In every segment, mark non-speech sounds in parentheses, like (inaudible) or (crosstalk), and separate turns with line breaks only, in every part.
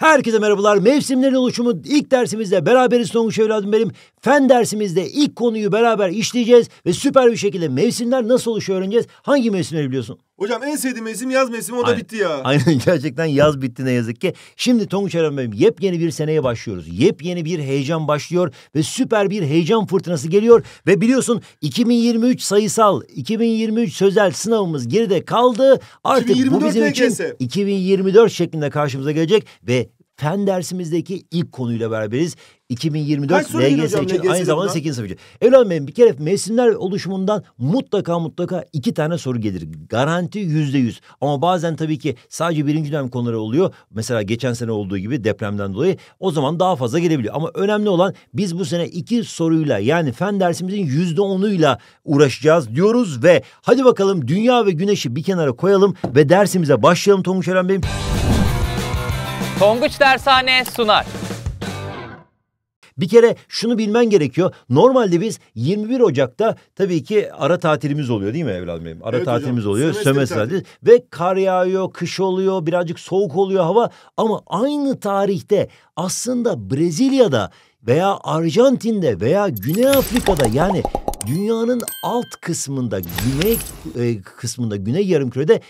Herkese merhabalar. Mevsimlerin oluşumu ilk dersimizde beraberiz Songuç evladım benim. Fen dersimizde ilk konuyu beraber işleyeceğiz ve süper bir şekilde mevsimler nasıl oluşuyor öğreneceğiz. Hangi mevsimleri biliyorsun? Hocam en sevdiğim mevsim yaz mevsimi o da Aynen. bitti ya. Aynen gerçekten yaz bitti ne yazık ki. Şimdi Tonguç Aram Bey'im yepyeni bir seneye başlıyoruz. Yepyeni bir heyecan başlıyor ve süper bir heyecan fırtınası geliyor. Ve biliyorsun 2023 sayısal, 2023 sözel sınavımız geride kaldı. Artık bu 2024 bizim için 2024 şeklinde karşımıza gelecek ve fen dersimizdeki ilk konuyla beraberiz. 2024 LGS için aynı zamanda 8. sınıf için. Evren Bey'im bir kere mevsimler oluşumundan mutlaka mutlaka iki tane soru gelir. Garanti yüzde yüz. Ama bazen tabii ki sadece birinci dönem konuları oluyor. Mesela geçen sene olduğu gibi depremden dolayı o zaman daha fazla gelebiliyor. Ama önemli olan biz bu sene iki soruyla yani fen dersimizin yüzde onuyla uğraşacağız diyoruz ve hadi bakalım dünya ve güneşi bir kenara koyalım ve dersimize başlayalım Tonguç Eren Bey'im. Tonguç Dershane sunar. Bir kere şunu bilmen gerekiyor. Normalde biz 21 Ocak'ta tabii ki ara tatilimiz oluyor değil mi evladım benim? Ara evet tatilimiz hocam. oluyor. Sömestr tatili. Ve kar yağıyor, kış oluyor, birazcık soğuk oluyor hava. Ama aynı tarihte aslında Brezilya'da veya Arjantin'de veya Güney Afrika'da yani dünyanın alt kısmında, güney e, kısmında, güney yarımkürede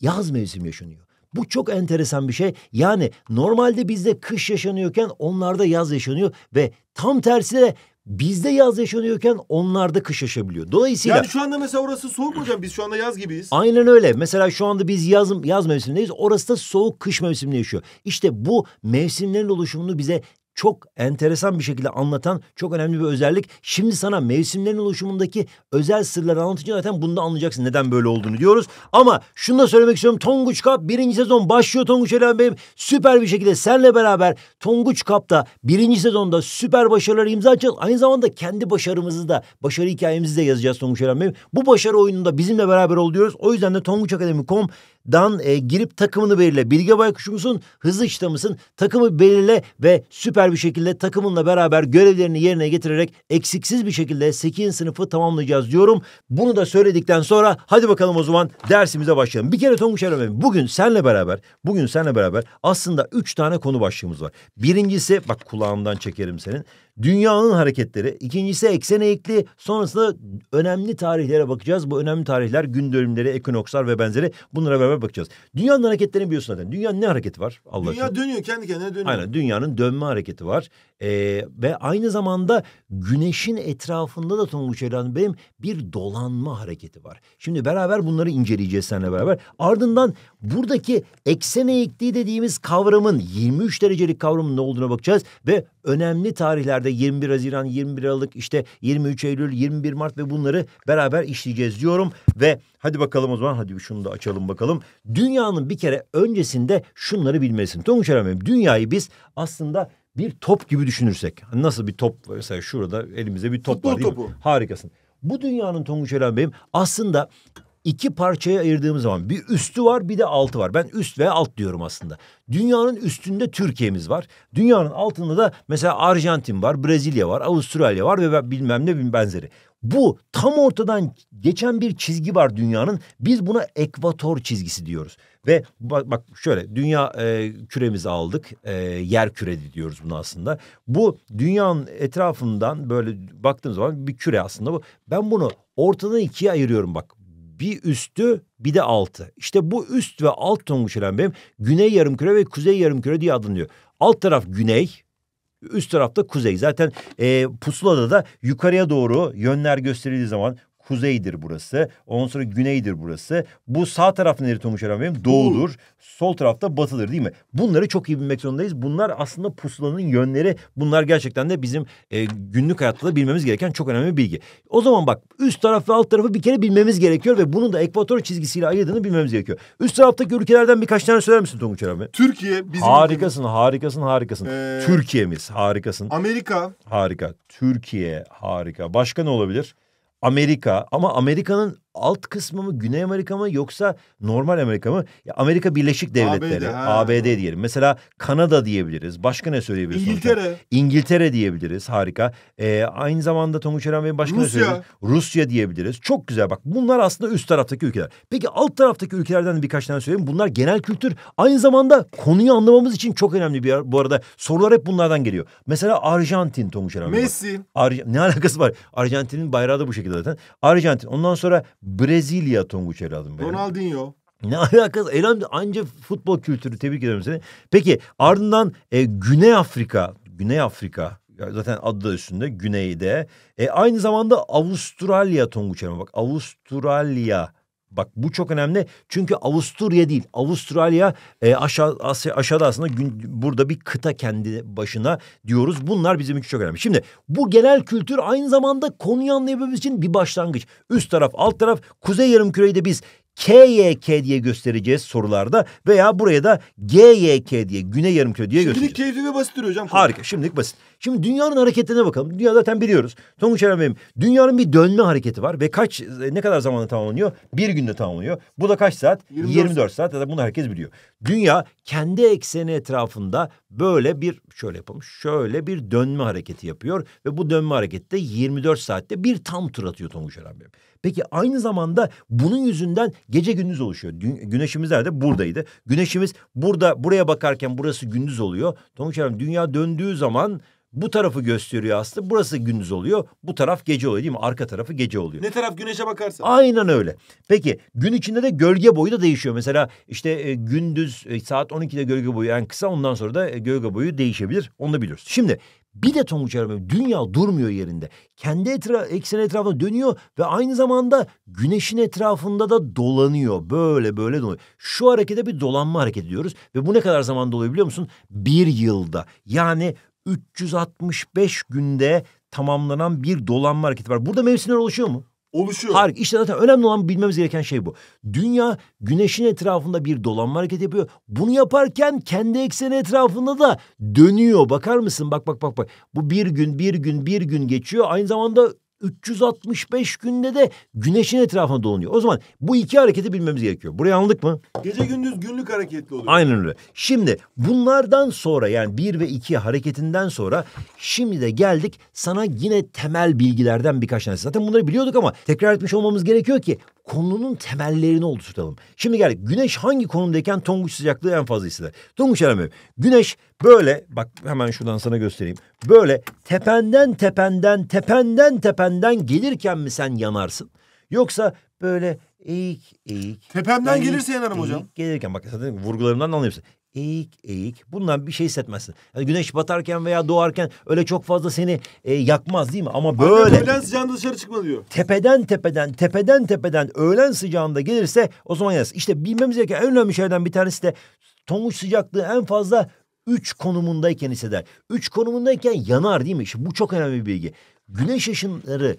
yaz mevsimi yaşanıyor. Bu çok enteresan bir şey. Yani normalde bizde kış yaşanıyorken onlarda yaz yaşanıyor ve tam tersi de bizde yaz yaşanıyorken onlarda kış yaşabiliyor. Dolayısıyla... Yani şu anda mesela orası soğuk hocam. Biz şu anda yaz gibiyiz. Aynen öyle. Mesela şu anda biz yaz, yaz mevsimindeyiz. Orası da soğuk kış mevsiminde yaşıyor. İşte bu mevsimlerin oluşumunu bize çok enteresan bir şekilde anlatan çok önemli bir özellik. Şimdi sana mevsimlerin oluşumundaki özel sırları anlatınca zaten bunu da anlayacaksın neden böyle olduğunu diyoruz. Ama şunu da söylemek istiyorum. Tonguç Kap birinci sezon başlıyor Tonguç Elen Bey'im. Süper bir şekilde senle beraber Tonguç Kap'ta birinci sezonda süper başarılar imza atacağız. Aynı zamanda kendi başarımızı da başarı hikayemizi de yazacağız Tonguç Elen Bey'im. Bu başarı oyununda bizimle beraber ol diyoruz. O yüzden de tonguçakademi.com dan e, girip takımını belirle. Bilge Baykuş musun? Hızlı işte mısın? Takımı belirle ve süper bir şekilde takımınla beraber görevlerini yerine getirerek eksiksiz bir şekilde 8. sınıfı tamamlayacağız diyorum. Bunu da söyledikten sonra hadi bakalım o zaman dersimize başlayalım. Bir kere Tonguç Eremem bugün senle beraber bugün senle beraber aslında üç tane konu başlığımız var. Birincisi bak kulağımdan çekerim senin dünyanın hareketleri. İkincisi eksen eğikliği. Sonrasında önemli tarihlere bakacağız. Bu önemli tarihler gün dönümleri, ekinokslar ve benzeri bunlara beraber bakacağız. Dünyanın hareketlerini biliyorsun zaten. Dünyanın ne hareketi var? Allah Dünya için. dönüyor kendi kendine dönüyor. Aynen dünyanın dönme hareketi var. Ee, ve aynı zamanda güneşin etrafında da Tonguç Ela'nın benim bir dolanma hareketi var. Şimdi beraber bunları inceleyeceğiz seninle beraber. Ardından buradaki eksen eğikliği dediğimiz kavramın 23 derecelik kavramın ne olduğuna bakacağız. Ve önemli tarihler günlerde 21 Haziran, 21 Aralık, işte 23 Eylül, 21 Mart ve bunları beraber işleyeceğiz diyorum. Ve hadi bakalım o zaman hadi şunu da açalım bakalım. Dünyanın bir kere öncesinde şunları bilmesin Tonguç Erhan dünyayı biz aslında bir top gibi düşünürsek. Nasıl bir top mesela şurada elimizde bir top Futbol var değil topu. mi? Harikasın. Bu dünyanın Tonguç Eren aslında iki parçaya ayırdığımız zaman bir üstü var bir de altı var. Ben üst ve alt diyorum aslında. Dünyanın üstünde Türkiye'miz var. Dünyanın altında da mesela Arjantin var, Brezilya var, Avustralya var ve bilmem ne bir benzeri. Bu tam ortadan geçen bir çizgi var dünyanın. Biz buna ekvator çizgisi diyoruz. Ve bak, bak şöyle dünya e, küremizi aldık. E, yer küredi diyoruz bunu aslında. Bu dünyanın etrafından böyle baktığımız zaman bir küre aslında bu. Ben bunu ortadan ikiye ayırıyorum bak bir üstü bir de altı. İşte bu üst ve alt Tonguçelen benim güney yarımküre ve kuzey yarımküre diye adlanıyor. Alt taraf güney, üst tarafta kuzey. Zaten e, pusulada da yukarıya doğru yönler gösterildiği zaman kuzeydir burası. Ondan sonra güneydir burası. Bu sağ taraf nedir Tomuş benim? Doğudur. Sol tarafta batıdır değil mi? Bunları çok iyi bilmek zorundayız. Bunlar aslında pusulanın yönleri. Bunlar gerçekten de bizim e, günlük hayatta da bilmemiz gereken çok önemli bir bilgi. O zaman bak üst taraf ve alt tarafı bir kere bilmemiz gerekiyor ve bunun da ekvator çizgisiyle ayırdığını bilmemiz gerekiyor. Üst taraftaki ülkelerden birkaç tane söyler misin Tonguç abi? Türkiye bizim... Harikasın, harikasın, harikasın. Ee, Türkiye'miz harikasın. Amerika. Harika. Türkiye harika. Başka ne olabilir? Amerika ama Amerika'nın alt kısmı mı Güney Amerika mı yoksa normal Amerika mı? Ya Amerika Birleşik Devletleri, ABD, ABD diyelim. Mesela Kanada diyebiliriz. Başka ne söyleyebiliriz? İngiltere. Sonuçta? İngiltere diyebiliriz. Harika. Ee, aynı zamanda Tonguç Eren Bey başka Rusya. ne söyleyebiliriz? Rusya diyebiliriz. Çok güzel. Bak bunlar aslında üst taraftaki ülkeler. Peki alt taraftaki ülkelerden birkaç tane söyleyeyim. Bunlar genel kültür. Aynı zamanda konuyu anlamamız için çok önemli bir yer. Bu arada sorular hep bunlardan geliyor. Mesela Arjantin Tonguç Eren Bey. Messi. Ar (laughs) ne alakası var? Arjantin'in bayrağı da bu şekilde zaten. Arjantin. Ondan sonra Brezilya Tonguç evladım benim. Ronaldinho. Ne alakası? Elhamdülillah anca futbol kültürü tebrik ederim seni. Peki ardından e, Güney Afrika, Güney Afrika zaten adı da üstünde güneyde. E, aynı zamanda Avustralya Tonguç Hanım bak Avustralya Bak bu çok önemli çünkü Avusturya değil. Avustralya e, aşağı Asya, aşağıda aslında gün, burada bir kıta kendi başına diyoruz. Bunlar bizim için çok önemli. Şimdi bu genel kültür aynı zamanda konuyu anlayabilmemiz için bir başlangıç. Üst taraf, alt taraf, kuzey yarım yarımküreyde biz KYK diye göstereceğiz sorularda veya buraya da GYK diye Güney Yarımköy diye göstereceğiz. Şimdilik keyifli ve basittir hocam. Harika şimdilik basit. Şimdi dünyanın hareketlerine bakalım. Dünya zaten biliyoruz. Tonguç Eren Bey'im dünyanın bir dönme hareketi var ve kaç e, ne kadar zamanda tamamlanıyor? Bir günde tamamlanıyor. Bu da kaç saat? 24, 24 saat. Zaten bunu herkes biliyor. Dünya kendi ekseni etrafında böyle bir şöyle yapalım şöyle bir dönme hareketi yapıyor ve bu dönme harekette 24 saatte bir tam tur atıyor Tonguç Eren Bey. Peki aynı zamanda bunun yüzünden gece gündüz oluşuyor. güneşimiz nerede? Buradaydı. Güneşimiz burada buraya bakarken burası gündüz oluyor. Tonguç Eren dünya döndüğü zaman bu tarafı gösteriyor aslında. Burası gündüz oluyor. Bu taraf gece oluyor değil mi? Arka tarafı gece oluyor. Ne taraf güneşe bakarsa. Aynen öyle. Peki gün içinde de gölge boyu da değişiyor. Mesela işte e, gündüz e, saat 12'de gölge boyu en yani kısa ondan sonra da e, gölge boyu değişebilir. Onu da biliyoruz. Şimdi bir de Tonguç Arabim dünya durmuyor yerinde. Kendi etra ekseni etrafında dönüyor ve aynı zamanda güneşin etrafında da dolanıyor. Böyle böyle dolanıyor. Şu harekete bir dolanma hareketi diyoruz. Ve bu ne kadar zaman doluyor biliyor musun? Bir yılda. Yani 365 günde tamamlanan bir dolanma hareketi var. Burada mevsimler oluşuyor mu? Oluşuyor. Harika. İşte zaten önemli olan bilmemiz gereken şey bu. Dünya güneşin etrafında bir dolanma hareketi yapıyor. Bunu yaparken kendi ekseni etrafında da dönüyor. Bakar mısın? Bak bak bak bak. Bu bir gün, bir gün, bir gün geçiyor. Aynı zamanda 365 günde de güneşin etrafına dolanıyor. O zaman bu iki hareketi bilmemiz gerekiyor. Burayı anladık mı? Gece gündüz günlük hareketli oluyor. Aynen öyle. Şimdi bunlardan sonra yani bir ve iki hareketinden sonra şimdi de geldik sana yine temel bilgilerden birkaç tanesi. Zaten bunları biliyorduk ama tekrar etmiş olmamız gerekiyor ki konunun temellerini oluşturalım. Şimdi geldik. Güneş hangi konumdayken tonguç sıcaklığı en fazla hisseder? Tonguç aramıyor. Güneş böyle bak hemen şuradan sana göstereyim. Böyle tependen tependen tependen tependen gelirken mi sen yanarsın? Yoksa böyle eğik eğik. tependen ben gelirse yanarım eğik, hocam. Gelirken bak zaten vurgularımdan anlıyorsun eğik eğik. Bundan bir şey hissetmezsin. Yani güneş batarken veya doğarken öyle çok fazla seni e, yakmaz değil mi? Ama böyle. Annem öğlen sıcağında dışarı çıkma diyor. Tepeden tepeden tepeden tepeden öğlen sıcağında gelirse o zaman yaz. İşte bilmemiz gereken en önemli şeylerden bir tanesi de tonguç sıcaklığı en fazla üç konumundayken hisseder. Üç konumundayken yanar değil mi? İşte bu çok önemli bir bilgi. Güneş ışınları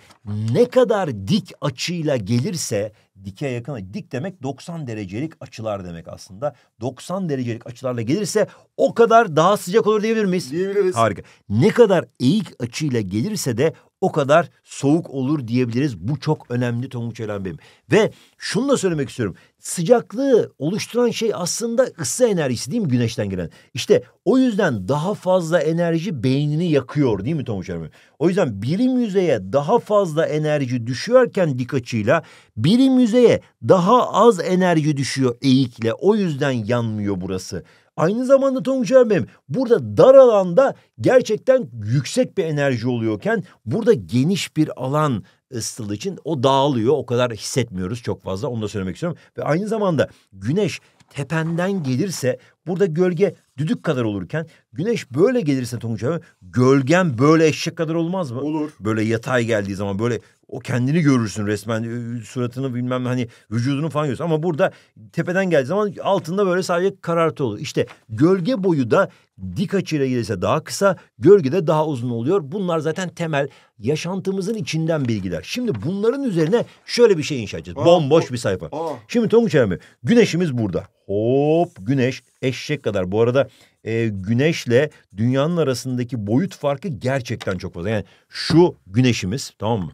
ne kadar dik açıyla gelirse dike yakın. Dik demek 90 derecelik açılar demek aslında. 90 derecelik açılarla gelirse o kadar daha sıcak olur diyebilir miyiz? Diyebiliriz. Harika. Ne kadar eğik açıyla gelirse de o kadar soğuk olur diyebiliriz. Bu çok önemli Tonguç Elen Bey'im. Ve şunu da söylemek istiyorum. Sıcaklığı oluşturan şey aslında ısı enerjisi değil mi güneşten gelen? İşte o yüzden daha fazla enerji beynini yakıyor değil mi Tonguç Elen Bey? O yüzden birim yüzeye daha fazla enerji düşüyorken dik açıyla birim yüzeye daha az enerji düşüyor eğikle. O yüzden yanmıyor burası. Aynı zamanda Tonguç Erbem burada dar alanda gerçekten yüksek bir enerji oluyorken burada geniş bir alan ısıtıldığı için o dağılıyor. O kadar hissetmiyoruz çok fazla onu da söylemek istiyorum. Ve aynı zamanda güneş tependen gelirse burada gölge düdük kadar olurken güneş böyle gelirse Tonguç abi gölgen böyle eşek kadar olmaz mı? Olur. Böyle yatay geldiği zaman böyle o kendini görürsün resmen e, suratını bilmem hani vücudunu falan görürsün. Ama burada tepeden geldiği zaman altında böyle sadece karartı olur. İşte gölge boyu da dik açıyla gelirse daha kısa, gölge de daha uzun oluyor. Bunlar zaten temel yaşantımızın içinden bilgiler. Şimdi bunların üzerine şöyle bir şey inşa edeceğiz. Aa, Bomboş o, bir sayfa. Aa. Şimdi Tonguç abi güneşimiz burada. Hop güneş eşek kadar. Bu arada e, güneşle dünyanın arasındaki boyut farkı gerçekten çok fazla. Yani şu güneşimiz tamam mı?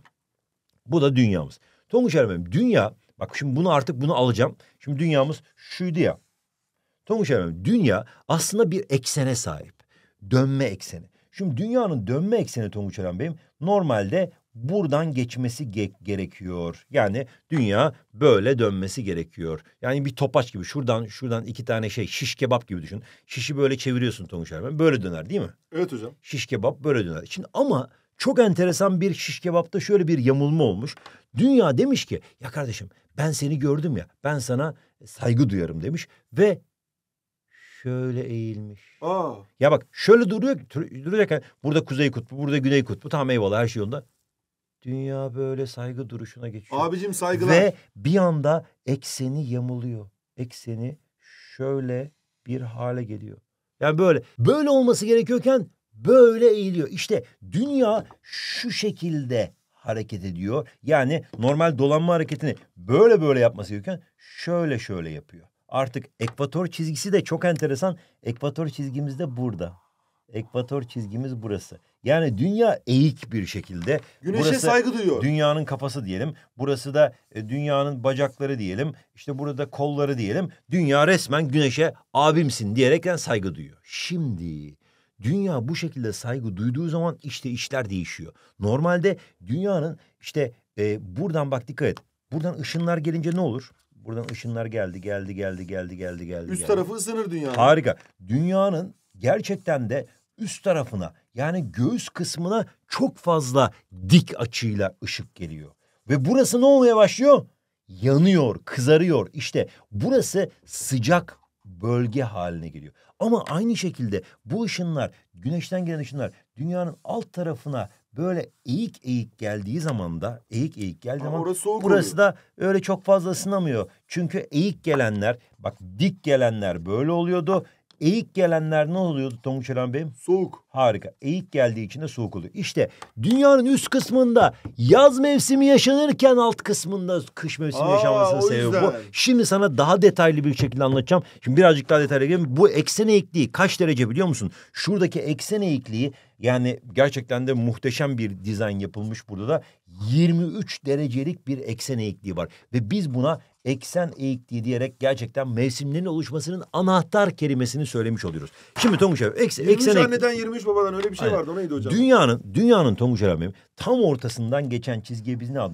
Bu da dünyamız. Tonguç Ermem dünya bak şimdi bunu artık bunu alacağım. Şimdi dünyamız şuydu ya. Tonguç Ermem dünya aslında bir eksene sahip. Dönme ekseni. Şimdi dünyanın dönme ekseni Tonguç Eren Bey'im normalde buradan geçmesi ge- gerekiyor. Yani dünya böyle dönmesi gerekiyor. Yani bir topaç gibi şuradan şuradan iki tane şey şiş kebap gibi düşün. Şişi böyle çeviriyorsun Tonguç Ermen böyle döner değil mi? Evet hocam. Şiş kebap böyle döner. Şimdi ama çok enteresan bir şiş kebapta şöyle bir yamulma olmuş. Dünya demiş ki ya kardeşim ben seni gördüm ya ben sana saygı duyarım demiş ve şöyle eğilmiş. Aa. Ya bak şöyle duruyor duracak burada kuzey kutbu burada güney kutbu tamam eyvallah her şey yolunda. Dünya böyle saygı duruşuna geçiyor. Abicim saygılar. Ve bir anda ekseni yamuluyor. Ekseni şöyle bir hale geliyor. Yani böyle böyle olması gerekiyorken böyle eğiliyor. İşte dünya şu şekilde hareket ediyor. Yani normal dolanma hareketini böyle böyle yapması gerekiyor. şöyle şöyle yapıyor. Artık ekvator çizgisi de çok enteresan. Ekvator çizgimiz de burada. Ekvator çizgimiz burası. Yani dünya eğik bir şekilde. Güneşe burası saygı duyuyor. Dünyanın kafası diyelim. Burası da e, dünyanın bacakları diyelim. İşte burada kolları diyelim. Dünya resmen güneşe abimsin diyerekten saygı duyuyor. Şimdi Dünya bu şekilde saygı duyduğu zaman işte işler değişiyor. Normalde dünyanın işte e, buradan bak dikkat et. Buradan ışınlar gelince ne olur? Buradan ışınlar geldi, geldi, geldi, geldi, geldi, geldi. Üst geldi. tarafı ısınır dünyanın. Harika. Dünyanın gerçekten de üst tarafına yani göğüs kısmına çok fazla dik açıyla ışık geliyor. Ve burası ne olmaya başlıyor? Yanıyor, kızarıyor. İşte burası sıcak bölge haline geliyor. Ama aynı şekilde bu ışınlar, güneşten gelen ışınlar dünyanın alt tarafına böyle eğik eğik geldiği zaman da eğik eğik geldiği Ama zaman orası soğuk burası oluyor. da öyle çok fazla ısınamıyor. Çünkü eğik gelenler bak dik gelenler böyle oluyordu. Eğik gelenler ne oluyordu Tonguç Eren Bey'im? Soğuk. Harika. Eğik geldiği için de soğuk oluyor. İşte dünyanın üst kısmında yaz mevsimi yaşanırken alt kısmında kış mevsimi Aa, yaşanmasının sebebi bu. Şimdi sana daha detaylı bir şekilde anlatacağım. Şimdi birazcık daha detaylı gelin. Bu eksen eğikliği kaç derece biliyor musun? Şuradaki eksen eğikliği yani gerçekten de muhteşem bir dizayn yapılmış burada da 23 derecelik bir eksen eğikliği var. Ve biz buna eksen eğikliği diyerek gerçekten mevsimlerin oluşmasının anahtar kelimesini söylemiş oluyoruz. Şimdi Tonguç abi eksen 23 eksen anneden 23 babadan öyle bir şey Aynen. vardı o neydi hocam? Dünyanın dünyanın Tonguç abim tam ortasından geçen çizgiye biz ne ad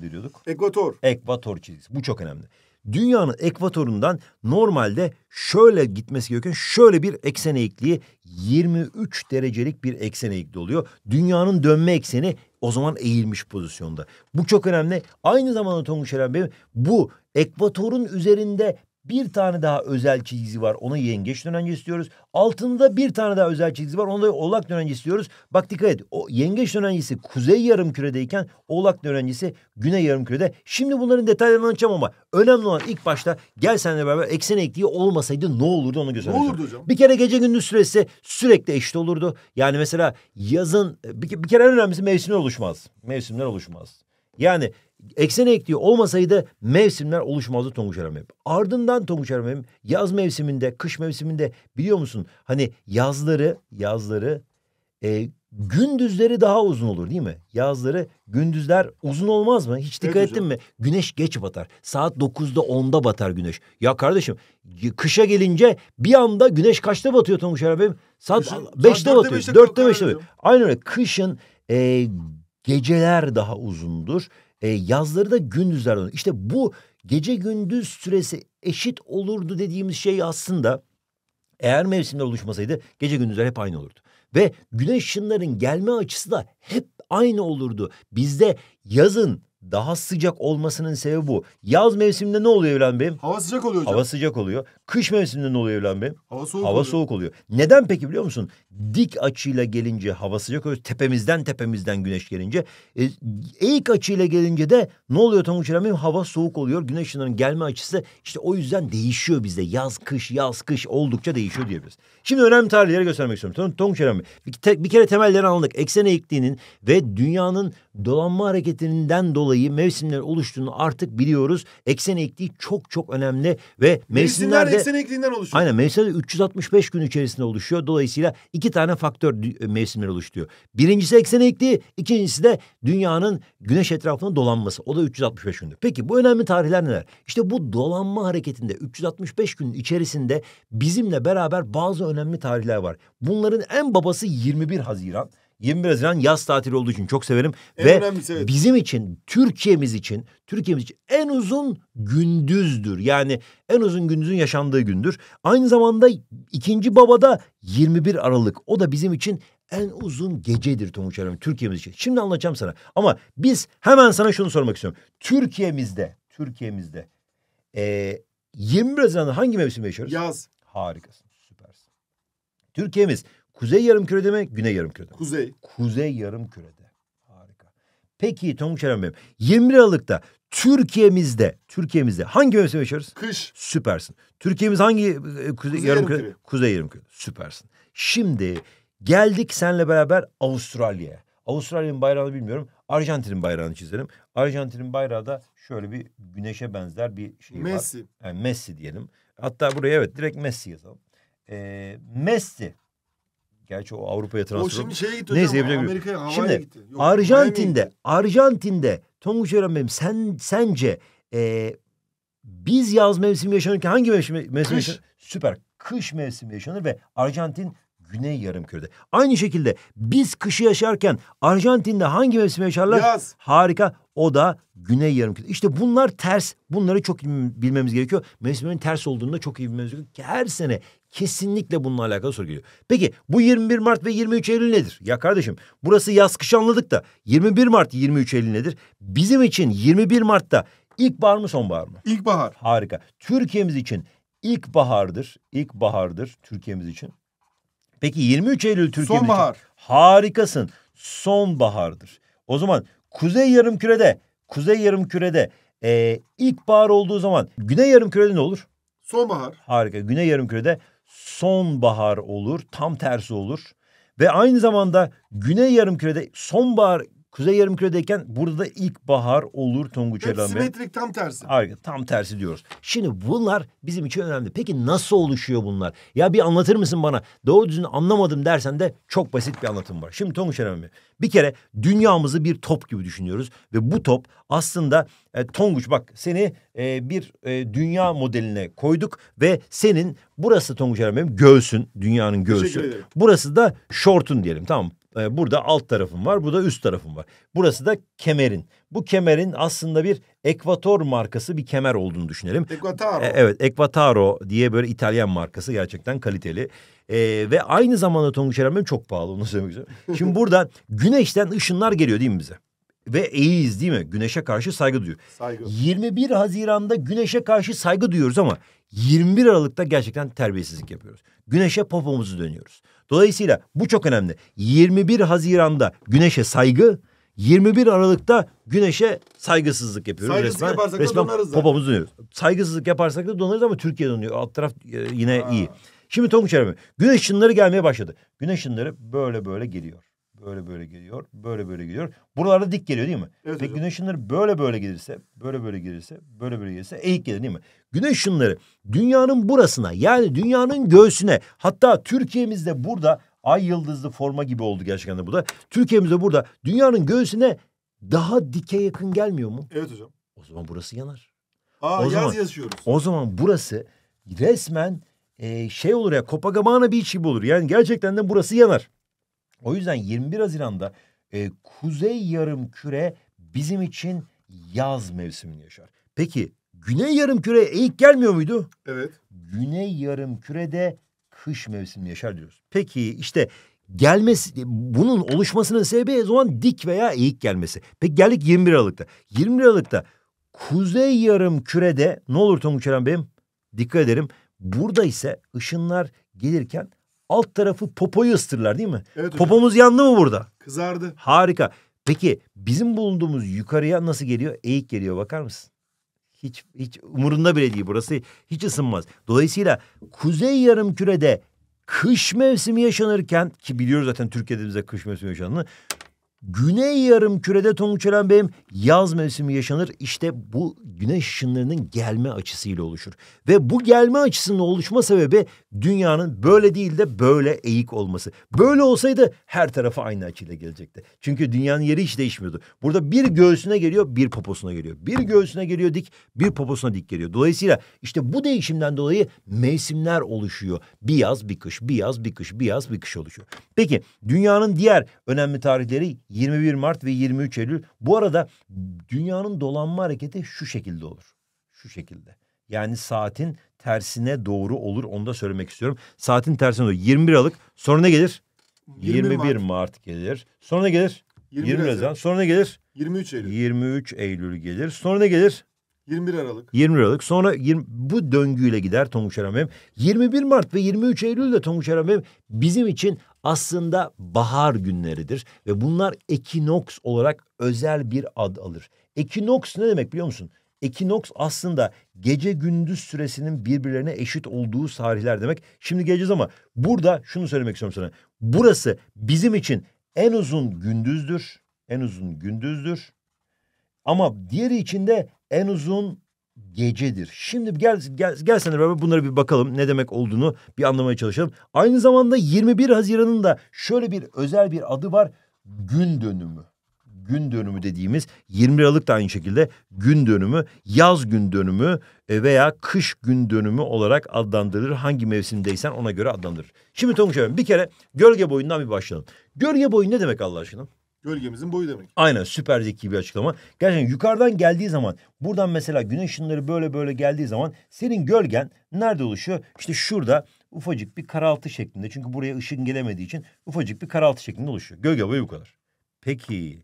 Ekvator. Ekvator çizgisi. Bu çok önemli. Dünyanın ekvatorundan normalde şöyle gitmesi gereken şöyle bir eksen eğikliği 23 derecelik bir eksen eğikliği oluyor. Dünyanın dönme ekseni o zaman eğilmiş pozisyonda. Bu çok önemli. Aynı zamanda Tonguç Eren Bey bu Ekvatorun üzerinde bir tane daha özel çizgi var. Ona yengeç dönencesi istiyoruz. Altında bir tane daha özel çizgi var. Ona da oğlak dönencesi istiyoruz. Bak dikkat et. O yengeç dönencesi kuzey yarım küredeyken oğlak dönencesi güney yarım kürede. Şimdi bunların detaylarını anlatacağım ama önemli olan ilk başta gel seninle beraber eksen ekliği olmasaydı ne olurdu onu göstereceğim. Ne olurdu hocam? Bir kere gece gündüz süresi sürekli eşit olurdu. Yani mesela yazın bir, bir kere en önemlisi mevsimler oluşmaz. Mevsimler oluşmaz. Yani Eksene ektiği olmasaydı mevsimler oluşmazdı Tonguç Aramem. Ardından Tonguç Aramem yaz mevsiminde, kış mevsiminde biliyor musun? Hani yazları, yazları e, gündüzleri daha uzun olur değil mi? Yazları gündüzler uzun olmaz mı? Hiç dikkat evet, ettin mi? Güneş geç batar. Saat dokuzda onda batar güneş. Ya kardeşim kışa gelince bir anda güneş kaçta batıyor Tonguç Arabim? Saat Kışın, beşte batıyor. Dörtte beşte batıyor. Aynen öyle. Kışın e, geceler daha uzundur. E, yazları da gündüzler dönüyor. İşte bu gece gündüz süresi eşit olurdu dediğimiz şey aslında eğer mevsimler oluşmasaydı gece gündüzler hep aynı olurdu. Ve güneş ışınlarının gelme açısı da hep aynı olurdu. Bizde yazın daha sıcak olmasının sebebi bu. Yaz mevsiminde ne oluyor Evren Bey'im? Hava sıcak oluyor hocam. Hava sıcak oluyor. Kış mevsiminde ne oluyor evlenme? Hava soğuk hava oluyor. soğuk oluyor. Neden peki biliyor musun? Dik açıyla gelince hava sıcak oluyor. Tepemizden tepemizden güneş gelince. E, eğik açıyla gelince de ne oluyor tam uçuramıyor? Hava soğuk oluyor. Güneş ışınlarının gelme açısı işte o yüzden değişiyor bizde. Yaz kış yaz kış oldukça değişiyor diyebiliriz. Şimdi önemli tarihleri göstermek istiyorum. Tonguç Erami. Bir, te, bir kere temelleri anladık. Eksen eğikliğinin ve dünyanın dolanma hareketinden dolayı mevsimler oluştuğunu artık biliyoruz. Eksen eğikliği çok çok önemli ve mevsimlerde mevsim ekliğinden oluşuyor. Aynen mevsimde 365 gün içerisinde oluşuyor. Dolayısıyla iki tane faktör e, mevsimler oluşturuyor. Birincisi eksen ekliği, ikincisi de dünyanın güneş etrafında dolanması. O da 365 gündür. Peki bu önemli tarihler neler? İşte bu dolanma hareketinde 365 gün içerisinde bizimle beraber bazı önemli tarihler var. Bunların en babası 21 Haziran. 21 Haziran yaz tatili olduğu için çok severim. En Ve evet. bizim için, Türkiye'miz için, Türkiye'miz için en uzun gündüzdür. Yani en uzun gündüzün yaşandığı gündür. Aynı zamanda ikinci babada 21 Aralık. O da bizim için en uzun gecedir Tomuç Hanım Türkiye'miz için. Şimdi anlatacağım sana. Ama biz hemen sana şunu sormak istiyorum. Türkiye'mizde, Türkiye'mizde e, 21 Haziran'da hangi mevsim yaşıyoruz? Yaz. Harikasın, süpersin. Türkiye'miz Kuzey yarım kürede mi? Güney yarım kürede. Kuzey. Kuzey yarım kürede. Harika. Peki Tonguç Eren Bey. 21 Aralık'ta Türkiye'mizde, Türkiye'mizde hangi mevsim yaşarız? Kış. Süpersin. Türkiye'miz hangi e, kuzey, kuzey Yarım kuzey Süpersin. Şimdi geldik senle beraber Avustralya'ya. Avustralya'nın bayrağını bilmiyorum. Arjantin'in bayrağını çizelim. Arjantin'in bayrağı da şöyle bir güneşe benzer bir şey Messi. var. Messi. Yani Messi diyelim. Hatta buraya evet direkt Messi yazalım. Ee, Messi Gerçi o Avrupa'ya transfer oldu. O şimdi şeye gitti Neyse, hocam. Şey Amerika'ya havaya şimdi, gitti. Yok, Arjantin'de, Arjantin'de Tonguç Öğren sen, sence e, biz yaz mevsimi yaşanırken hangi mevsim, mevsim Kış. yaşanır? Süper. Kış mevsimi yaşanır ve Arjantin Güney Yarım Yarımküre'de. Aynı şekilde biz kışı yaşarken Arjantin'de hangi mevsim yaşarlar? Yaz. Harika. O da Güney Yarımküre. İşte bunlar ters. Bunları çok bilmemiz gerekiyor. Mevsimlerin ters olduğunu da çok iyi bilmemiz gerekiyor. Her sene kesinlikle bununla alakalı soru geliyor. Peki bu 21 Mart ve 23 Eylül nedir? Ya kardeşim burası yaz kış anladık da 21 Mart 23 Eylül nedir? Bizim için 21 Mart'ta ilkbahar mı sonbahar mı? İlkbahar. Harika. Türkiye'miz için ilkbahardır. İlkbahardır Türkiye'miz için. Peki 23 Eylül Türkiye'miz Sonbahar. için. Harikasın. Sonbahardır. O zaman Kuzey yarım kürede, kuzey yarım kürede e, ilkbahar olduğu zaman güney yarım kürede ne olur? Sonbahar. Harika. Güney yarım yarımkürede sonbahar olur. Tam tersi olur. Ve aynı zamanda güney yarım kürede sonbahar Kuzey Yarımküre'deyken burada da ilkbahar olur Tonguç Hep Elan simetrik tam tersi. Aynen tam tersi diyoruz. Şimdi bunlar bizim için önemli. Peki nasıl oluşuyor bunlar? Ya bir anlatır mısın bana? Doğru düzgün anlamadım dersen de çok basit bir anlatım var. Şimdi Tonguç Elan bir kere dünyamızı bir top gibi düşünüyoruz. Ve bu top aslında e, Tonguç bak seni e, bir e, dünya modeline koyduk ve senin burası Tonguç Elan Bey'im göğsün dünyanın göğsü. Burası da şortun diyelim tamam e, burada alt tarafım var, bu da üst tarafım var. Burası da kemerin. Bu kemerin aslında bir Ekvator markası bir kemer olduğunu düşünelim. Ekvataro. E, evet, Ekvataro diye böyle İtalyan markası gerçekten kaliteli. E, ve aynı zamanda Tonguç Eren çok pahalı onu söylemek istiyorum. (laughs) Şimdi burada güneşten ışınlar geliyor değil mi bize? ve eğiyiz değil mi? Güneşe karşı saygı duyuyor. Saygı. 21 Haziran'da güneşe karşı saygı duyuyoruz ama 21 Aralık'ta gerçekten terbiyesizlik yapıyoruz. Güneşe popomuzu dönüyoruz. Dolayısıyla bu çok önemli. 21 Haziran'da güneşe saygı, 21 Aralık'ta güneşe saygısızlık yapıyoruz. Saygısızlık resmen, yaparsak resmen da donarız. Popomuzu dönüyoruz. Saygısızlık yaparsak da donarız ama Türkiye donuyor. Alt taraf e, yine ha. iyi. Şimdi Tonguç Eremi. Güneş ışınları gelmeye başladı. Güneş ışınları böyle böyle geliyor böyle böyle geliyor, böyle böyle geliyor. Buralarda dik geliyor değil mi? Evet, Ve hocam. güneş ışınları böyle böyle gelirse, böyle böyle gelirse, böyle böyle gelirse eğik gelir değil mi? Güneş ışınları dünyanın burasına yani dünyanın göğsüne hatta Türkiye'mizde burada ay yıldızlı forma gibi oldu gerçekten de bu Türkiye'mizde burada dünyanın göğsüne daha dike yakın gelmiyor mu? Evet hocam. O zaman burası yanar. Aa o yaz zaman, yaşıyoruz. O zaman burası resmen e, şey olur ya Copacabana Beach gibi olur. Yani gerçekten de burası yanar. O yüzden 21 Haziran'da e, kuzey yarım küre bizim için yaz mevsimini yaşar. Peki güney yarım küre eğik gelmiyor muydu? Evet. Güney yarım kürede kış mevsimini yaşar diyoruz. Peki işte gelmesi bunun oluşmasının sebebi o zaman dik veya eğik gelmesi. Peki geldik 21 Aralık'ta. 21 Aralık'ta kuzey yarım kürede ne olur Tonguç Eren Bey'im? Dikkat ederim. Burada ise ışınlar gelirken alt tarafı popoyu ısıtırlar değil mi? Evet Popomuz yandı mı burada? Kızardı. Harika. Peki bizim bulunduğumuz yukarıya nasıl geliyor? Eğik geliyor bakar mısın? Hiç hiç umurunda bile değil burası. Hiç ısınmaz. Dolayısıyla kuzey yarım kürede kış mevsimi yaşanırken ki biliyoruz zaten Türkiye'de bize kış mevsimi yaşanır. Güney yarım kürede tonguç ölen beyim yaz mevsimi yaşanır. İşte bu güneş ışınlarının gelme açısıyla oluşur. Ve bu gelme açısının oluşma sebebi dünyanın böyle değil de böyle eğik olması. Böyle olsaydı her tarafı aynı açıyla gelecekti. Çünkü dünyanın yeri hiç değişmiyordu. Burada bir göğsüne geliyor bir poposuna geliyor. Bir göğsüne geliyor dik bir poposuna dik geliyor. Dolayısıyla işte bu değişimden dolayı mevsimler oluşuyor. Bir yaz bir kış bir yaz bir kış bir yaz bir kış oluşuyor. Peki dünyanın diğer önemli tarihleri 21 Mart ve 23 Eylül. Bu arada dünyanın dolanma hareketi şu şekilde olur. Şu şekilde. Yani saatin tersine doğru olur. Onu da söylemek istiyorum. Saatin tersine doğru. 21 Aralık. Sonra ne gelir? 21 Mart, Mart gelir. Sonra ne gelir? 20, 20 Haziran. Sonra ne gelir? 23 Eylül. 23 Eylül gelir. Sonra ne gelir? 21 Aralık. 21 Aralık. Sonra 20, bu döngüyle gider Tonguç Aramem. 21 Mart ve 23 Eylül de Tonguç Aramem bizim için aslında bahar günleridir ve bunlar ekinoks olarak özel bir ad alır. Ekinoks ne demek biliyor musun? Ekinoks aslında gece gündüz süresinin birbirlerine eşit olduğu tarihler demek. Şimdi geleceğiz ama burada şunu söylemek istiyorum sana. Burası bizim için en uzun gündüzdür. En uzun gündüzdür. Ama diğeri için de en uzun gecedir. Şimdi gel, gel, gelsene beraber bunlara bir bakalım ne demek olduğunu bir anlamaya çalışalım. Aynı zamanda 21 Haziran'ın da şöyle bir özel bir adı var. Gün dönümü. Gün dönümü dediğimiz 21 Aralık da aynı şekilde gün dönümü, yaz gün dönümü e, veya kış gün dönümü olarak adlandırılır. Hangi mevsimdeysen ona göre adlandırır. Şimdi Tonguç bir kere gölge boyundan bir başlayalım. Gölge boyu ne demek Allah aşkına? Gölgemizin boyu demek. Aynen süper zeki bir açıklama. Gerçekten yukarıdan geldiği zaman buradan mesela güneş ışınları böyle böyle geldiği zaman senin gölgen nerede oluşuyor? İşte şurada ufacık bir karaltı şeklinde. Çünkü buraya ışın gelemediği için ufacık bir karaltı şeklinde oluşuyor. Gölge boyu bu kadar. Peki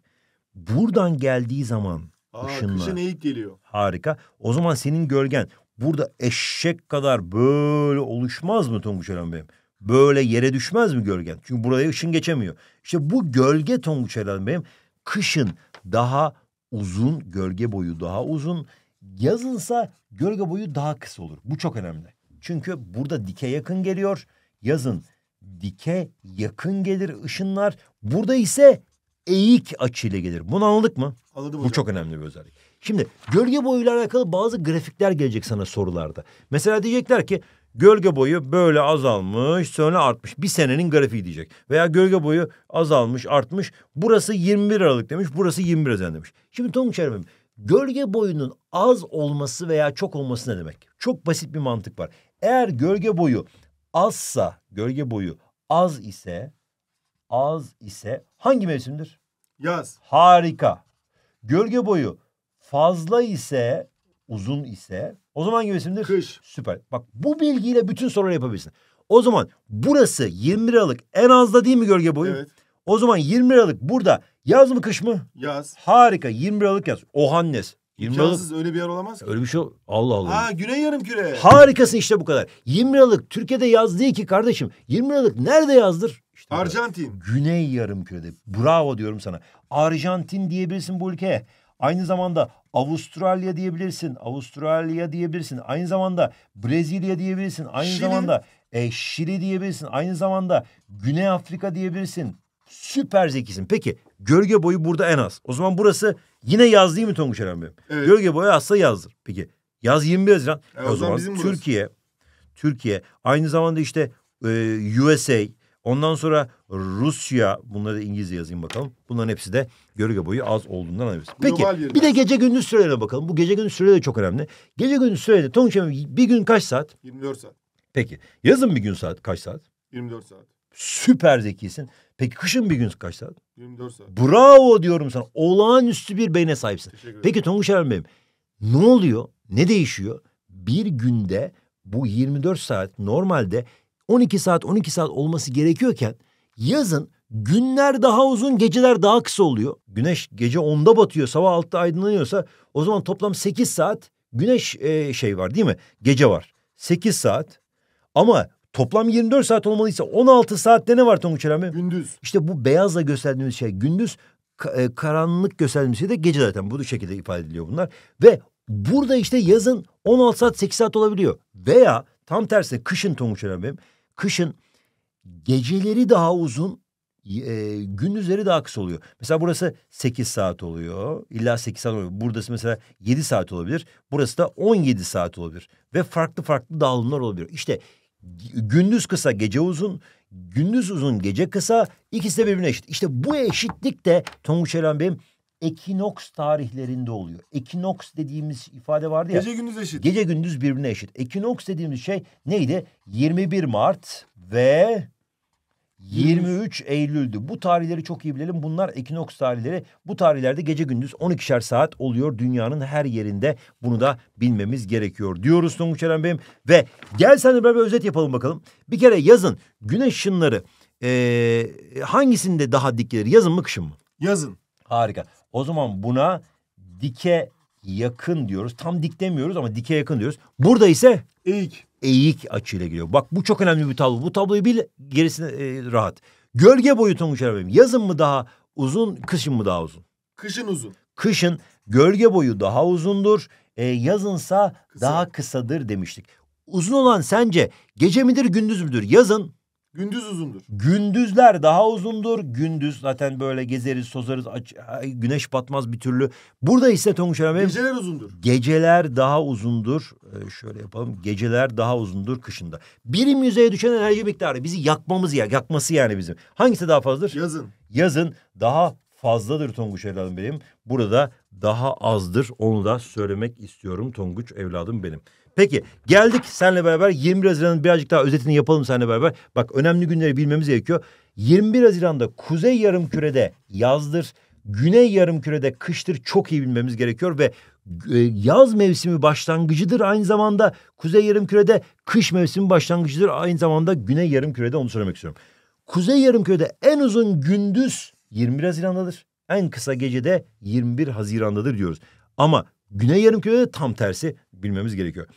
buradan geldiği zaman Aa, ışınlar. Kışın eğik geliyor. Harika. O zaman senin gölgen burada eşek kadar böyle oluşmaz mı Tonguç Eren Bey'im? böyle yere düşmez mi gölgen? Çünkü buraya ışın geçemiyor. İşte bu gölge tonguç herhalde benim kışın daha uzun, gölge boyu daha uzun. Yazınsa gölge boyu daha kısa olur. Bu çok önemli. Çünkü burada dike yakın geliyor. Yazın dike yakın gelir ışınlar. Burada ise eğik açıyla gelir. Bunu anladık mı? Anladım Bu çok önemli bir özellik. Şimdi gölge boyuyla alakalı bazı grafikler gelecek sana sorularda. Mesela diyecekler ki Gölge boyu böyle azalmış sonra artmış. Bir senenin grafiği diyecek. Veya gölge boyu azalmış artmış. Burası 21 Aralık demiş. Burası 21 Haziran demiş. Şimdi Tonguç Ermem gölge boyunun az olması veya çok olması ne demek? Çok basit bir mantık var. Eğer gölge boyu azsa gölge boyu az ise az ise hangi mevsimdir? Yaz. Harika. Gölge boyu fazla ise uzun ise o zaman gibi Kış. Süper. Bak bu bilgiyle bütün soruları yapabilirsin. O zaman burası 20 liralık en az da değil mi gölge boyu? Evet. O zaman 20 liralık burada yaz mı kış mı? Yaz. Harika 20 liralık yaz. Ohannes. 20 İmkansız liralık. öyle bir yer olamaz ki. Öyle bir şey Allah Allah. Ha güney yarım küre. Harikasın işte bu kadar. 20 liralık Türkiye'de yaz değil ki kardeşim. 20 liralık nerede yazdır? İşte Arjantin. Böyle. Güney yarım kürede. Bravo diyorum sana. Arjantin diyebilirsin bu ülkeye. Aynı zamanda Avustralya diyebilirsin, Avustralya diyebilirsin. Aynı zamanda Brezilya diyebilirsin. Aynı Şili. zamanda e, Şili diyebilirsin. Aynı zamanda Güney Afrika diyebilirsin. Süper zekisin. Peki gölge boyu burada en az. O zaman burası yine yaz değil mi Tonguç Eren Bey? Evet. Gölge boyu azsa yazdır. Peki yaz 21 Haziran. E, o, e, o zaman, zaman Türkiye, burası. Türkiye aynı zamanda işte e, USA ondan sonra Rusya bunları da İngilizce yazayım bakalım. Bunların hepsi de görüge boyu az olduğundan anlıyoruz. Peki bir de gece gündüz sürelerine bakalım. Bu gece gündüz süreleri de çok önemli. Gece gündüz sürede Tonguç bir gün kaç saat? 24 saat. Peki yazın bir gün saat kaç saat? 24 saat. Süper zekisin. Peki kışın bir gün kaç saat? 24 saat. Bravo diyorum sana. Olağanüstü bir beyne sahipsin. Peki Tonguç Eren Bey'im ne oluyor? Ne değişiyor? Bir günde bu 24 saat normalde 12 saat 12 saat olması gerekiyorken Yazın günler daha uzun, geceler daha kısa oluyor. Güneş gece 10'da batıyor, sabah 6'da aydınlanıyorsa o zaman toplam 8 saat güneş e, şey var değil mi? Gece var. 8 saat. Ama toplam 24 saat olmalıysa 16 saatte ne var Tonguç abi? Gündüz. İşte bu beyazla gösterdiğimiz şey gündüz, e, karanlık gösterdiğimiz şey de gece zaten. Bu şekilde ifade ediliyor bunlar. Ve burada işte yazın 16 saat 8 saat olabiliyor. Veya tam tersine kışın Tonguç abi kışın geceleri daha uzun e, gündüzleri daha kısa oluyor. Mesela burası 8 saat oluyor. İlla 8 saat oluyor. Burası mesela 7 saat olabilir. Burası da 17 saat olabilir. Ve farklı farklı dağılımlar olabilir. İşte gündüz kısa gece uzun, gündüz uzun gece kısa ikisi de birbirine eşit. İşte bu eşitlik de Tonguç Eren Bey'im ekinoks tarihlerinde oluyor. Ekinoks dediğimiz ifade vardı ya. Gece gündüz eşit. Gece gündüz birbirine eşit. Ekinoks dediğimiz şey neydi? 21 Mart ve 23 Eylül'dü. Bu tarihleri çok iyi bilelim. Bunlar ekinoks tarihleri. Bu tarihlerde gece gündüz 12'şer saat oluyor dünyanın her yerinde. Bunu da bilmemiz gerekiyor diyoruz Tonguç Eren Bey'im. Ve gel sen de beraber özet yapalım bakalım. Bir kere yazın güneş ışınları ee, hangisinde daha dik gelir? Yazın mı kışın mı? Yazın. Harika. O zaman buna dike yakın diyoruz. Tam dik demiyoruz ama dike yakın diyoruz. Burada ise eğik. Eğik açıyla geliyor. Bak bu çok önemli bir tablo. Bu tabloyu bil gerisine e, rahat. Gölge boyutu mu Şeref Yazın mı daha uzun, kışın mı daha uzun? Kışın uzun. Kışın gölge boyu daha uzundur. E, yazınsa Kısa. daha kısadır demiştik. Uzun olan sence gece midir gündüz müdür? Yazın Gündüz uzundur. Gündüzler daha uzundur. Gündüz zaten böyle gezeriz, sozarız. Aç, güneş batmaz bir türlü. Burada ise Tonguç Hanım... Geceler uzundur. Geceler daha uzundur. Ee, şöyle yapalım. Geceler daha uzundur kışında. Birim yüzeye düşen enerji miktarı bizi yakmamız ya, yakması yani bizim. Hangisi daha fazladır? Yazın. Yazın daha fazladır Tonguç evladım benim. Burada daha azdır. Onu da söylemek istiyorum Tonguç evladım benim. Peki geldik senle beraber 21 Haziran'ın birazcık daha özetini yapalım senle beraber. Bak önemli günleri bilmemiz gerekiyor. 21 Haziran'da kuzey yarım kürede yazdır, güney yarım kürede kıştır çok iyi bilmemiz gerekiyor ve e, yaz mevsimi başlangıcıdır aynı zamanda kuzey yarım kürede kış mevsimi başlangıcıdır aynı zamanda güney yarım kürede onu söylemek istiyorum. Kuzey yarım kürede en uzun gündüz 21 Haziran'dadır. En kısa gece de 21 Haziran'dadır diyoruz. Ama Güney yarımkürede tam tersi bilmemiz gerekiyor.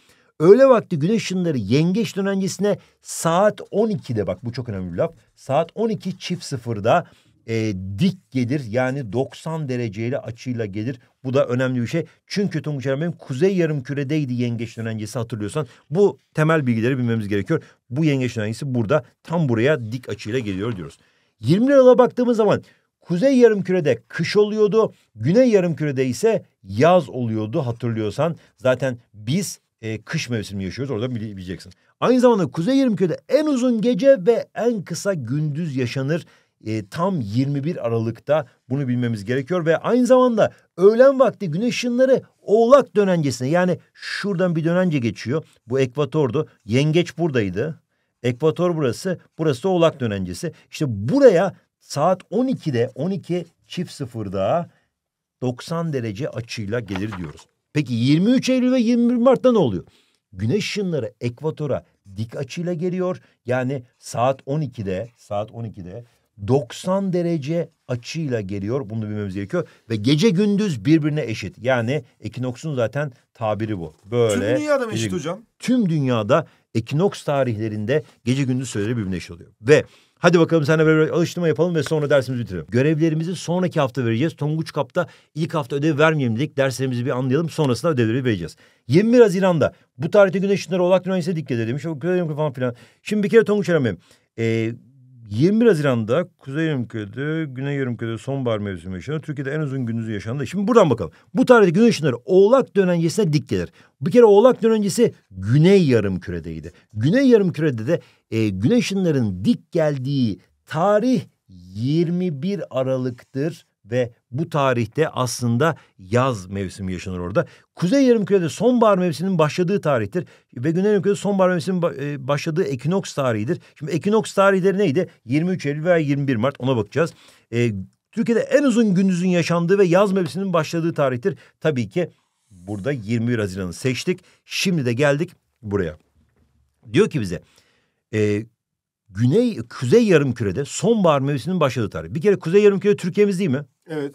Öğle vakti güneş ışınları yengeç dönencesine saat 12'de bak bu çok önemli bir laf. Saat 12 çift sıfırda e, dik gelir yani 90 dereceyle açıyla gelir. Bu da önemli bir şey. Çünkü Tonguç Aram benim kuzey yarım küredeydi yengeç dönencesi hatırlıyorsan. Bu temel bilgileri bilmemiz gerekiyor. Bu yengeç dönencesi burada tam buraya dik açıyla geliyor diyoruz. 20 liralığa baktığımız zaman Kuzey yarımkürede kış oluyordu. Güney yarımkürede ise yaz oluyordu hatırlıyorsan. Zaten biz e, kış mevsimini yaşıyoruz. Orada bileceksin. Aynı zamanda Kuzey Yarımköy'de en uzun gece ve en kısa gündüz yaşanır. E, tam 21 Aralık'ta bunu bilmemiz gerekiyor ve aynı zamanda öğlen vakti güneş ışınları oğlak dönencesine yani şuradan bir dönence geçiyor. Bu ekvatordu. Yengeç buradaydı. Ekvator burası. Burası oğlak dönencesi. İşte buraya saat 12'de 12 çift sıfırda 90 derece açıyla gelir diyoruz. Peki 23 Eylül ve 21 Mart'ta ne oluyor? Güneş ışınları ekvatora dik açıyla geliyor. Yani saat 12'de saat 12'de 90 derece açıyla geliyor. Bunu bilmemiz gerekiyor. Ve gece gündüz birbirine eşit. Yani ekinoksun zaten tabiri bu. Böyle. Tüm dünyada mı eşit hocam? Tüm dünyada ekinoks tarihlerinde gece gündüz süreleri birbirine eşit oluyor. Ve Hadi bakalım seninle böyle alıştırma yapalım ve sonra dersimizi bitirelim. Görevlerimizi sonraki hafta vereceğiz. Tonguç Kap'ta ilk hafta ödev vermeyelim dedik. Derslerimizi bir anlayalım sonrasında ödevleri vereceğiz. 21 Haziran'da bu tarihte güneş ışınları Oğlak Yunanistan'a dikkat edilmiş. O falan filan. Şimdi bir kere Tonguç Eren'im. Ee, 21 Haziran'da Kuzey Yarımköy'de, Güney Yarımköy'de sonbahar mevsimi yaşanır. Türkiye'de en uzun gündüzü yaşandı. Şimdi buradan bakalım. Bu tarihte güneş ışınları Oğlak dönencesine dik gelir. Bir kere Oğlak dönencesi Güney Yarımküre'deydi. Güney Yarımküre'de de e, güneş ışınların dik geldiği tarih 21 Aralık'tır ve bu tarihte aslında yaz mevsimi yaşanır orada. Kuzey Yarımküre'de sonbahar mevsiminin başladığı tarihtir ve Güney Yarımküre'de sonbahar mevsiminin e, başladığı ekinoks tarihidir. Şimdi ekinoks tarihleri neydi? 23 Eylül veya 21 Mart ona bakacağız. Ee, Türkiye'de en uzun gündüzün yaşandığı ve yaz mevsiminin başladığı tarihtir. Tabii ki burada 21 Haziran'ı seçtik. Şimdi de geldik buraya. Diyor ki bize e, Güney Kuzey Yarımküre'de sonbahar mevsiminin başladığı tarih. Bir kere Kuzey Yarımküre Türkiye'miz değil mi? Evet.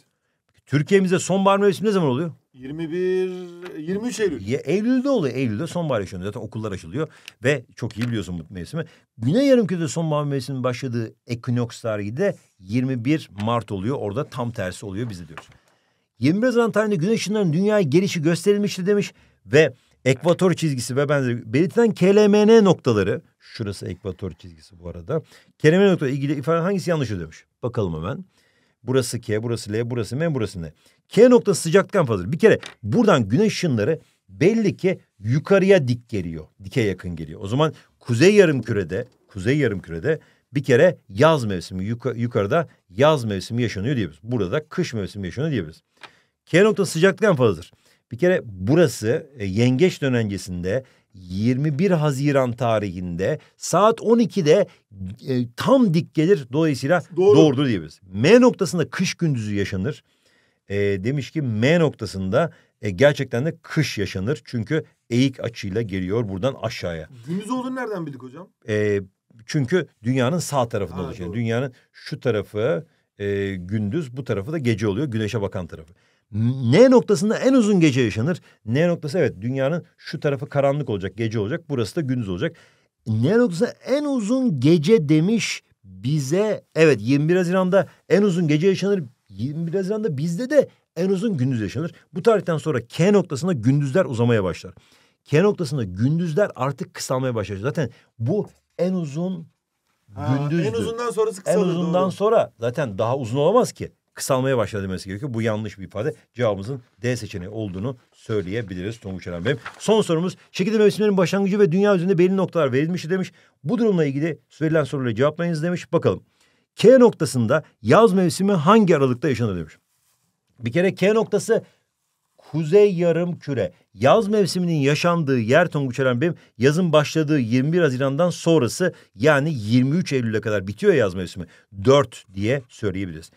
Türkiye'mizde sonbahar mevsimi ne zaman oluyor? 21 23 Eylül. Ya, Eylül'de oluyor. Eylül'de sonbahar yaşanıyor. Zaten okullar açılıyor ve çok iyi biliyorsun bu mevsimi. Güney Yarımküre'de sonbahar mevsiminin başladığı ekinoks tarihi de 21 Mart oluyor. Orada tam tersi oluyor biz de diyoruz. 21 Haziran tarihinde güneş ışınlarının dünyaya gelişi gösterilmişti demiş ve ekvator çizgisi ve benzeri belirtilen KLMN noktaları şurası ekvator çizgisi bu arada. KLMN noktaları ilgili ifade hangisi yanlış demiş. Bakalım hemen. Burası K, burası L, burası M, burası N. K noktası sıcaklık en fazla. Bir kere buradan güneş ışınları belli ki yukarıya dik geliyor. Dike yakın geliyor. O zaman kuzey yarım kürede, kuzey yarım kürede bir kere yaz mevsimi yuka, yukarıda yaz mevsimi yaşanıyor diyebiliriz. Burada da kış mevsimi yaşanıyor diyebiliriz. K noktası sıcaklık en fazladır. Bir kere burası e, yengeç dönencesinde 21 Haziran tarihinde saat 12'de e, tam dik gelir. Dolayısıyla Doğru. doğrudur diyebiliriz. M noktasında kış gündüzü yaşanır. E, demiş ki M noktasında e, gerçekten de kış yaşanır. Çünkü eğik açıyla geliyor buradan aşağıya. Gündüz olduğunu nereden bildik hocam? E, çünkü dünyanın sağ tarafında oluyor. dünyanın şu tarafı e, gündüz bu tarafı da gece oluyor. Güneşe bakan tarafı. N noktasında en uzun gece yaşanır. N noktası evet dünyanın şu tarafı karanlık olacak, gece olacak. Burası da gündüz olacak. N noktası en uzun gece demiş bize. Evet 21 Haziran'da en uzun gece yaşanır. 21 Haziran'da bizde de en uzun gündüz yaşanır. Bu tarihten sonra K noktasında gündüzler uzamaya başlar. K noktasında gündüzler artık kısalmaya başlar. Zaten bu en uzun gündüz. En uzundan sonrası kısalır. En uzundan doğru. sonra zaten daha uzun olamaz ki kısalmaya başladı demesi gerekiyor. Bu yanlış bir ifade. Cevabımızın D seçeneği olduğunu söyleyebiliriz Tonguç Eren Bey. Son sorumuz şekilde mevsimlerin başlangıcı ve dünya üzerinde belli noktalar verilmişti demiş. Bu durumla ilgili söylenen soruları cevaplayınız demiş. Bakalım. K noktasında yaz mevsimi hangi aralıkta yaşanır demiş. Bir kere K noktası Kuzey yarım küre. Yaz mevsiminin yaşandığı yer Tonguç Eren Bey'im yazın başladığı 21 Haziran'dan sonrası yani 23 Eylül'e kadar bitiyor yaz mevsimi. 4 diye söyleyebiliriz.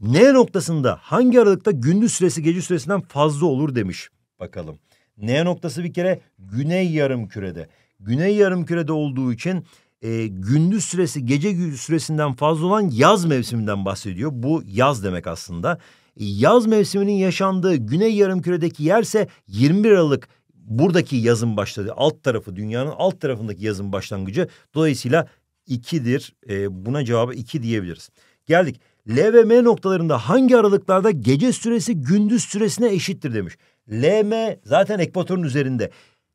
N noktasında hangi aralıkta gündüz süresi gece süresinden fazla olur demiş. Bakalım. N noktası bir kere güney yarım kürede. Güney yarım kürede olduğu için e, gündüz süresi gece süresinden fazla olan yaz mevsiminden bahsediyor. Bu yaz demek aslında. E, yaz mevsiminin yaşandığı güney yarımküredeki yerse 21 Aralık buradaki yazın başladı. Alt tarafı dünyanın alt tarafındaki yazın başlangıcı. Dolayısıyla 2'dir. E, buna cevabı 2 diyebiliriz. Geldik. L ve M noktalarında hangi aralıklarda gece süresi gündüz süresine eşittir demiş. L, M zaten ekvatorun üzerinde.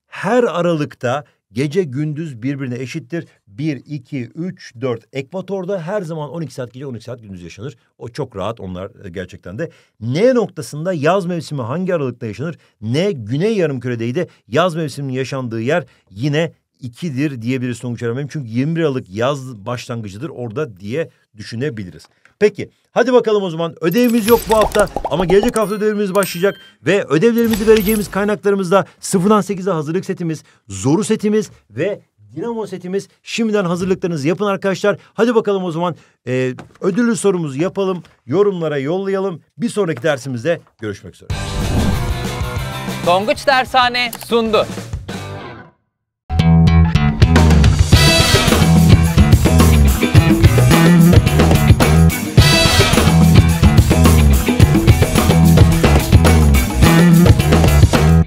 Her aralıkta gece gündüz birbirine eşittir. 1, 2, 3, 4 ekvatorda her zaman 12 saat gece 12 saat gündüz yaşanır. O çok rahat onlar e, gerçekten de. N noktasında yaz mevsimi hangi aralıkta yaşanır? N güney yarım küredeydi. Yaz mevsiminin yaşandığı yer yine 2'dir diyebiliriz sonuç öğrenmem. Çünkü 21 Aralık yaz başlangıcıdır orada diye düşünebiliriz. Peki hadi bakalım o zaman ödevimiz yok bu hafta ama gelecek hafta ödevimiz başlayacak ve ödevlerimizi vereceğimiz kaynaklarımızda sıfırdan sekize hazırlık setimiz, zoru setimiz ve Dinamo setimiz. Şimdiden hazırlıklarınızı yapın arkadaşlar. Hadi bakalım o zaman e, ödüllü sorumuzu yapalım. Yorumlara yollayalım. Bir sonraki dersimizde görüşmek üzere. Donguç Dershane sundu.